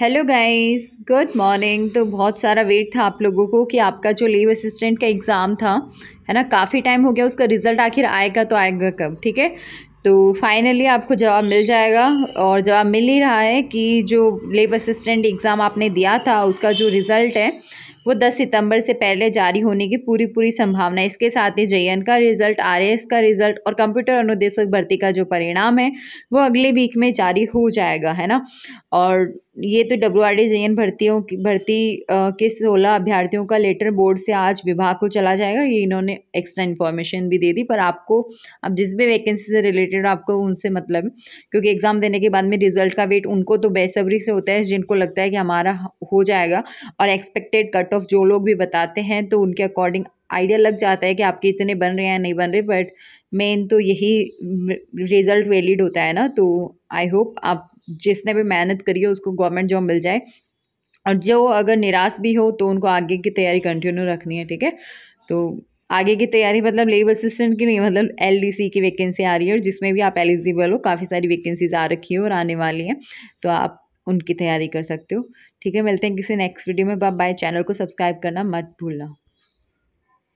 hello guys good morning तो बहुत सारा वेट था आप लोगों को कि आपका जो लीव असिस्टेंट का एग्ज़ाम था है ना काफ़ी टाइम हो गया उसका रिज़ल्ट आखिर आएगा तो आएगा कब ठीक है तो फाइनली आपको जवाब मिल जाएगा और जवाब मिल ही रहा है कि जो लेब असिस्टेंट एग्ज़ाम आपने दिया था उसका जो रिज़ल्ट है वो 10 सितंबर से पहले जारी होने की पूरी पूरी संभावना है इसके साथ ही जे का रिजल्ट आरएएस का रिजल्ट और कंप्यूटर अनुदेशक भर्ती का जो परिणाम है वो अगले वीक में जारी हो जाएगा है ना और ये तो डब्ल्यू आर डी जे भर्तियों की भर्ती के सोलह अभ्यर्थियों का लेटर बोर्ड से आज विभाग को चला जाएगा ये इन्होंने एक्स्ट्रा इन्फॉर्मेशन भी दे दी पर आपको अब जिस भी वैकेंसी से रिलेटेड आपको उनसे मतलब क्योंकि एग्ज़ाम देने के बाद में रिजल्ट का वेट उनको तो बेसब्री से होता है जिनको लगता है कि हमारा हो जाएगा और एक्सपेक्टेड कट ऑफ जो लोग भी बताते हैं तो उनके अकॉर्डिंग आइडिया लग जाता है कि आपके इतने बन रहे हैं या नहीं बन रहे बट मेन तो यही रिज़ल्ट वैलिड होता है ना तो आई होप आप जिसने भी मेहनत करी हो उसको गवर्नमेंट जॉब मिल जाए और जो अगर निराश भी हो तो उनको आगे की तैयारी कंटिन्यू रखनी है ठीक है तो आगे की तैयारी मतलब लेबर असिस्टेंट की नहीं मतलब एलडीसी की वैकेंसी आ रही है और जिसमें भी आप एलिजिबल हो काफ़ी सारी वैकेंसीज आ रखी हैं और आने वाली हैं तो आप उनकी तैयारी कर सकते हो ठीक है मिलते हैं किसी नेक्स्ट वीडियो में बाय चैनल को सब्सक्राइब करना मत भूलना